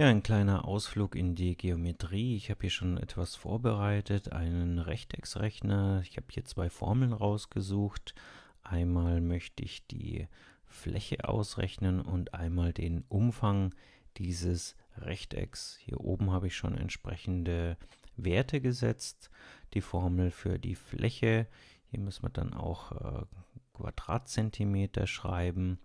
Ja, ein kleiner Ausflug in die Geometrie. Ich habe hier schon etwas vorbereitet, einen Rechtecksrechner. Ich habe hier zwei Formeln rausgesucht. Einmal möchte ich die Fläche ausrechnen und einmal den Umfang dieses Rechtecks. Hier oben habe ich schon entsprechende Werte gesetzt. Die Formel für die Fläche. Hier müssen wir dann auch äh, Quadratzentimeter schreiben.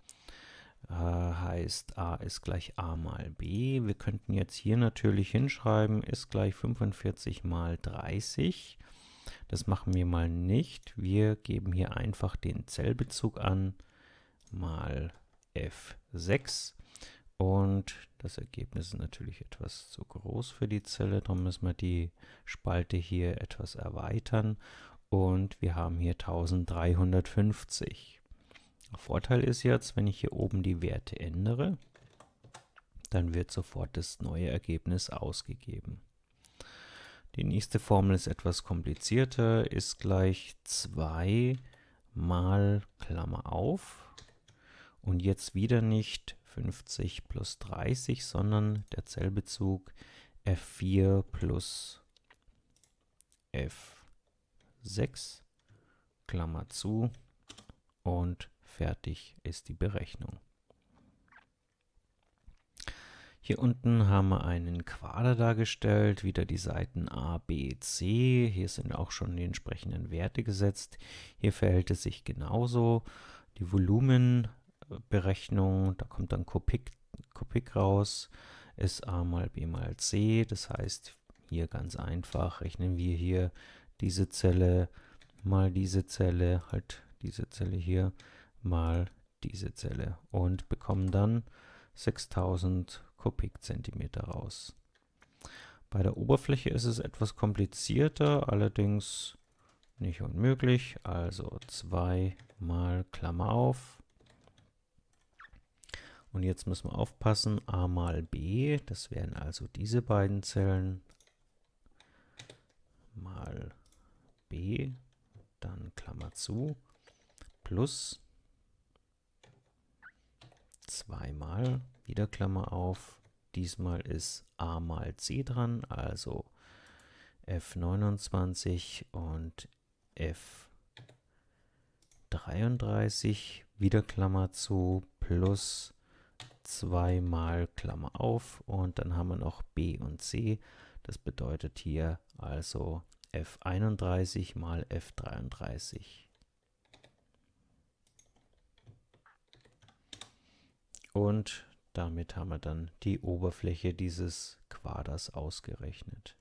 Äh, heißt a ist gleich a mal b. Wir könnten jetzt hier natürlich hinschreiben, ist gleich 45 mal 30. Das machen wir mal nicht. Wir geben hier einfach den Zellbezug an, mal f6. Und das Ergebnis ist natürlich etwas zu groß für die Zelle, darum müssen wir die Spalte hier etwas erweitern. Und wir haben hier 1350. Vorteil ist jetzt, wenn ich hier oben die Werte ändere, dann wird sofort das neue Ergebnis ausgegeben. Die nächste Formel ist etwas komplizierter, ist gleich 2 mal Klammer auf und jetzt wieder nicht 50 plus 30, sondern der Zellbezug F4 plus F6 Klammer zu und fertig ist die Berechnung. Hier unten haben wir einen Quader dargestellt, wieder die Seiten A, B, C. Hier sind auch schon die entsprechenden Werte gesetzt. Hier verhält es sich genauso. Die Volumenberechnung, da kommt dann Kopik, Kubik raus, ist A mal B mal C. Das heißt, hier ganz einfach rechnen wir hier diese Zelle mal diese Zelle, halt diese Zelle hier, mal diese Zelle und bekommen dann 6000 Kubikzentimeter raus. Bei der Oberfläche ist es etwas komplizierter, allerdings nicht unmöglich. Also 2 mal Klammer auf. Und jetzt müssen wir aufpassen, a mal b, das wären also diese beiden Zellen, mal b, dann Klammer zu, plus zweimal, wieder Klammer auf, diesmal ist a mal c dran, also f29 und f33, wieder Klammer zu, plus 2 mal Klammer auf und dann haben wir noch b und c. Das bedeutet hier also f31 mal f33. Und damit haben wir dann die Oberfläche dieses Quaders ausgerechnet.